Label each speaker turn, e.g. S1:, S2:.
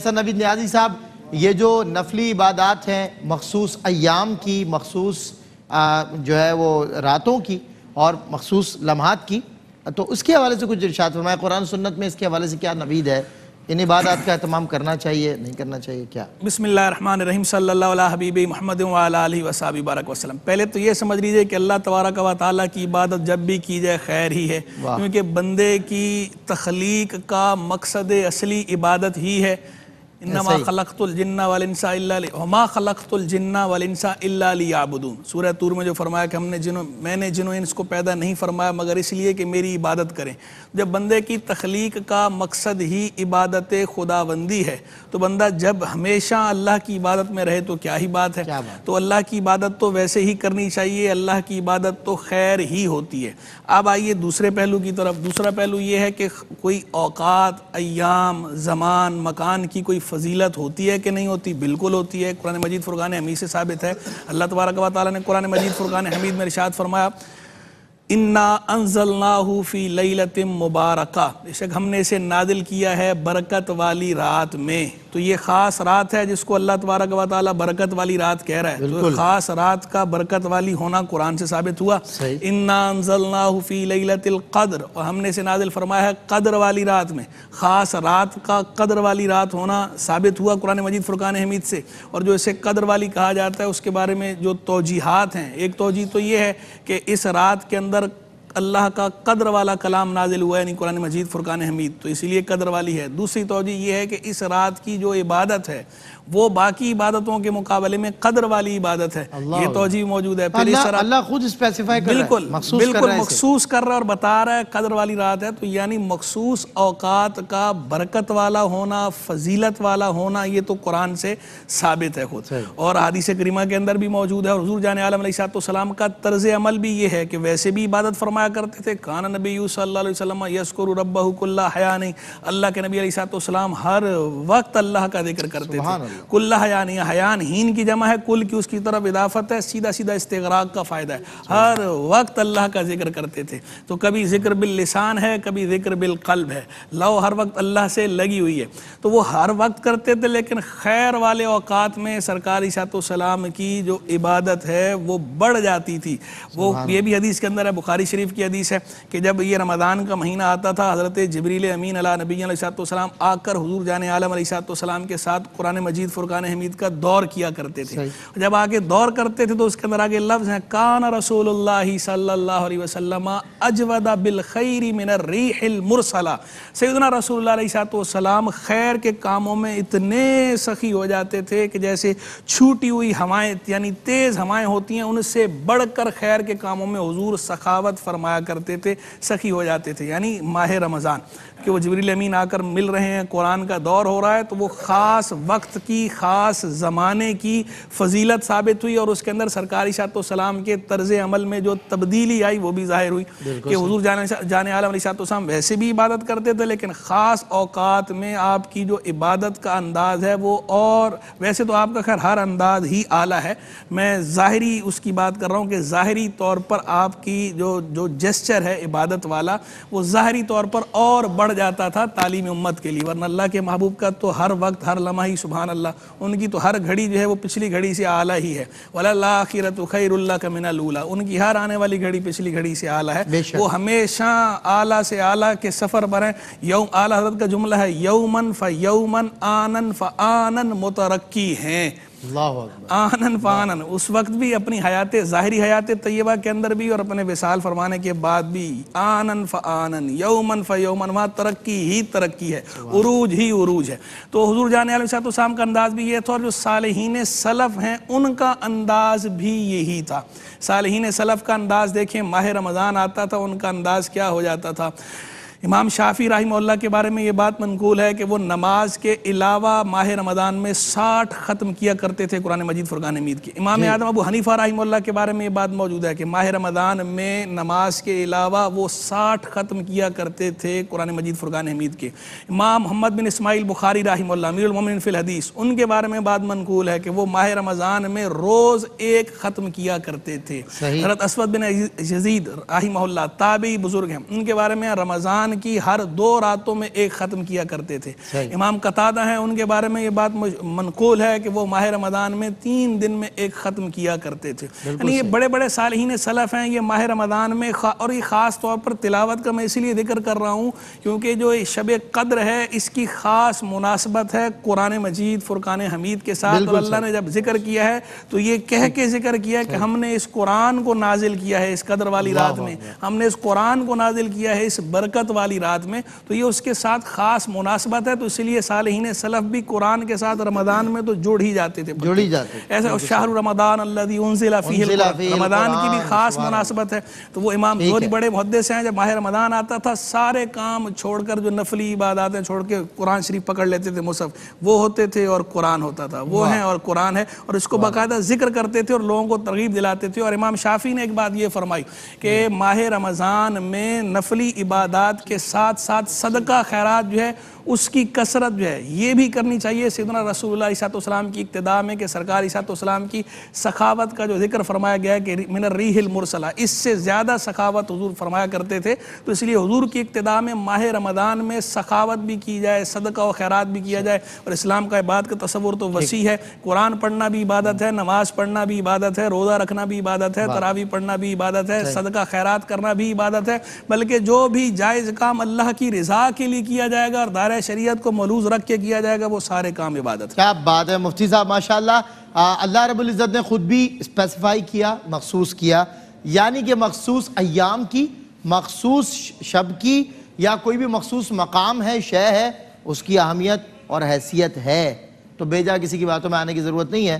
S1: हसन नबी न्याजी साहब ये जो नफली इबादत हैं मखसूस अयाम की मखसूस जो है वो रातों की और मखसूस लम्हात की तो उसके हवाले से कुछ इर्शाद फरमाए कुरान सुन्नत में इसके हवाले से क्या नवीद है इन इबादत का अहतमाम करना चाहिए नहीं करना चाहिए क्या बसमिल्लर रहीम सल्ला हबीब महमद वाली वसाबी बारक वसलम पहले तो ये समझ लीजिए कि अल्लाह तबारक व ताली की इबादत जब भी की जाए खैर ही है क्योंकि बंदे की तख्लीक का मकसद असली इबादत ही है इन्नमा खलकतुलजन्ना वालसा हमा खलकतुलजन्ना वालसा अबुदून सूर्य तूर में जो फरमाया कि हमने जिनों मैंने जिनों पैदा नहीं फरमाया मगर इसलिए कि मेरी इबादत करें जब बंदे की तख्लीक का मकसद ही इबादत खुदाबंदी है तो बंदा जब हमेशा अल्लाह की इबादत में रहे तो क्या ही बात है बात? तो अल्लाह की इबादत तो वैसे ही करनी चाहिए अल्लाह की इबादत तो खैर ही होती है अब आइए दूसरे पहलू की तरफ दूसरा पहलू ये है कि कोई औकात अयाम जमान मकान की कोई फजीलत होती है कि नहीं होती बिल्कुल होती है कुरान मजीद फ़ुरक़ान हमीद से साबित है अल्लाह तबारक वाली ने कुरान मजीद फ़ुरक़ान हमीद में रिशात फरमाया इन्ना अनजलनाहू लई लतम मुबारक बेशक हमने इसे नादिल किया है बरकत वाली रात में तो ये ख़ास रात है जिसको अल्लाह तबारक वाली बरकत वाली रात कह रहा है तो ख़ास रात का बरकत वाली होना कुरान से साबित हुआ इन्ना लई फी कदर और हमने इसे नादिल फरमाया है कदर वाली रात में ख़ास रात का कदर वाली रात होना साबित हुआ कुरान मजीद फ़ुरक़ान हमीद से और जो इसे कदर वाली कहा जाता है उसके बारे में जो तोजीहत हैं एक तोजी तो ये है कि इस रात के अंदर अल्लाह का कदर वाला कलाम नाजिल हुआ यानी कुरान मजीद फ़ुरकान हमीद तो इसीलिए कदर वाली है दूसरी तोजी ये है कि इस रात की जो इबादत है वो बाकी इबादतों के मुकाबले में कदर वाली इबादत है ये तोजी मौजूद है फिर इस अल्लाह खुद स्पेसिफाई कर बिल्कुल बिल्कुल मखसूस कर रहा है और बता रहा है कदर वाली रात है तो यानी मखसूस अवकात का बरकत वाला होना फजीलत वाला होना ये तो कुरान से साबित है खुद और हादिस करीमा के अंदर भी मौजूद है और हजूर जाने आलम सलाम का तर्ज अमल भी ये है कि वैसे भी इबादत फरमा फरमाया करते थे कान नबी सल्लम यसकुर रब्बाकुल्ला हया नहीं अल्लाह के नबी सलाम हर वक्त अल्लाह का जिक्र करते थे कुल्ला हया नहीं हयान हीन की जमा है कुल की उसकी तरफ इदाफत है सीधा सीधा इस्तराक का फ़ायदा है हर वक्त अल्लाह का जिक्र करते थे तो कभी जिक्र बिल लिसान है कभी जिक्र बिल कल्ब है लव हर वक्त अल्लाह से लगी हुई है तो वो हर वक्त करते थे लेकिन खैर वाले अवकात में सरकार सलाम की जो इबादत है वो बढ़ जाती थी वो ये भी हदीस के अंदर है बुखारी शरीफ शरीफ की हदीस है कि जब ये रमदान का महीना आता था हज़रत जबरील अमीन अला नबी सलाम आकर हजूर जान आलम सलाम के साथ कुरान मजीद फुरकान हमीद का दौर किया करते थे जब आगे दौर करते थे तो उसके अंदर आगे लफ्ज़ हैं कान रसूल सल्ला वसलम अजवदा बिलखैरी मिनर रीहिल सैदना रसोल्लाम खैर के कामों में इतने सखी हो जाते थे कि जैसे छूटी हुई हवाएं यानी तेज़ हवाएं होती हैं उनसे बढ़कर खैर के कामों में हजूर सखावत फरमा फरमाया करते थे सखी हो जाते थे यानी माह रमज़ान कि वो जबरील अमीन आकर मिल रहे हैं कुरान का दौर हो रहा है तो वो ख़ास वक्त की ख़ास ज़माने की फजीलत साबित हुई और उसके अंदर सरकारी सलाम के तर्ज अमल में जो तब्दीली आई वो भी ज़ाहिर हुई कि हजूर जाने जाने आलम सलाम वैसे भी इबादत करते थे लेकिन ख़ास अवकात में आपकी जो इबादत का अंदाज़ है वो और वैसे तो आपका खैर हर अंदाज ही आला है मैं ज़ाहरी उसकी बात कर रहा हूँ कि ज़ाहरी तौर पर आपकी जो जो जेस्चर है इबादत वाला वो ज़ाहरी तौर पर और पड़ जाता था तालीम उम्मत के लिए वरना अल्लाह के महबूब का तो हर वक्त हर लम्हा ही सुबहान अल्लाह उनकी तो हर घड़ी जो है वो पिछली घड़ी से आला ही है वला आखिरत खैरुल्ला मिना लूला उनकी हर आने वाली घड़ी पिछली घड़ी से आला है वो हमेशा आला से आला के सफ़र पर है यौम आला हजरत का जुमला है यौमन फ़ यौमन आनन फ़ आनन मुतरक्की हैं आनन फानन उस वक्त भी अपनी हयात ज़ाहरी हयात तयबा के अंदर भी और अपने विशाल फरमाने के बाद भी आनन फ आनन यौमन फ यौमन वहाँ तरक्की ही तरक्की है उरूज ही उरूज है तो हजूर तो शाम का अंदाज़ भी ये था और जो सालहीन सलफ़ हैं उनका अंदाज़ भी यही था सालहीन सलफ़ का अंदाज़ देखें माह रमज़ान आता था उनका अंदाज़ क्या हो जाता था इमाम शाफ़ी रही के बारे में ये बात मनकूल है कि वो नमाज के अलावा माह रमदान में साठ ख़त्म किया करते थे कुरान मजीद फुरान मीद की इमाम आदम अबू हनीफ़ा रही के बारे में ये बात मौजूद है कि माह रमदान में नमाज के अलावा वो साठ ख़त्म किया करते थे कुरान मजीद फुरान हमीद के इमाम मोहम्मद बिन इसमाइल बुखारी राहिमल्ला अमीरमिन फ़िलहदीस उनके बारे में बात मनकूल है कि वो माह रमज़ान में रोज़ एक ख़त्म किया करते थे हरत असवद बिन यजीद रही ताबी बुज़ुर्ग हैं उनके बारे में रमज़ान कुरान की हर दो रातों में एक ख़त्म किया करते थे इमाम कतादा हैं उनके बारे में ये बात मनकूल है कि वो माह रमदान में तीन दिन में एक ख़त्म किया करते थे यानी ये बड़े बड़े साल ही सलफ़ हैं ये माह रमदान में और ये ख़ास तौर पर तिलावत का मैं इसीलिए जिक्र कर रहा हूँ क्योंकि जो शब कद्र है इसकी ख़ास मुनासबत है कुरान मजीद फ़ुरकान हमीद के साथ और अल्लाह ने जब जिक्र किया है तो ये कह के जिक्र किया कि हमने इस कुरान को नाजिल किया है इस कदर वाली रात में हमने इस कुरान को नाजिल किया है इस बरकत वाली वाली रात में तो ये उसके साथ ख़ास मुनासबत है तो इसलिए सालहीन सलफ़ भी कुरान के साथ रमदान में तो जुड़ ही जाते थे जुड़ ही जाते ऐसा शाह रमदान अल्लाफ़ी रमदान की भी ख़ास मुनासबत है तो वो इमाम जोहरी बड़े मुहदे से हैं जब माह रमदान आता था सारे काम छोड़कर जो नफली इबादतें छोड़ के कुरान शरीफ पकड़ लेते थे मुसफ़ वो होते थे और कुरान होता था वो है और कुरान है और इसको बाकायदा जिक्र करते थे और लोगों को तरगीब दिलाते थे और इमाम शाफी ने एक बात ये फरमाई कि हम्म। माह रमज़ान में नफली इबादत के साथ साथ सदका खैरात जो है उसकी कसरत जो है ये भी करनी चाहिए सिदना रसूल की इब्तदा में कि सरकार इसतम की सखावत का जो जिक्र फरमाया गया है कि मिनर रीहिल मुरसला इससे ज़्यादा सखावत हजूर फरमाया करते थे तो इसलिए हजूर की इब्तदा में माह रमदान में सखावत भी की जाए सदका व खैरात भी किया जाए और इस्लाम का इबाद का तस्वुर तो वसी है कुरान पढ़ना भी इबादत है नमाज पढ़ना भी इबादत है रोज़ा रखना भी इबादत है तरावी पढ़ना भी इबादत है सदका खैरात करना भी इबादत है बल्कि जो भी जायज़ काम अल्लाह की रजा के लिए किया जाएगा और दायरा शरीयत को मलूज रख के किया जाएगा वो सारे काम इबादत क्या बात है मुफ्ती साहब माशाल्लाह अल्लाह रबुल्ज़त ने ख़ुद भी स्पेसिफाई किया मखसूस किया यानी कि मखसूस अयाम की मखसूस शब की या कोई भी मखसूस मकाम है शय है उसकी अहमियत और हैसियत है तो बेजा किसी की बातों में आने की ज़रूरत नहीं है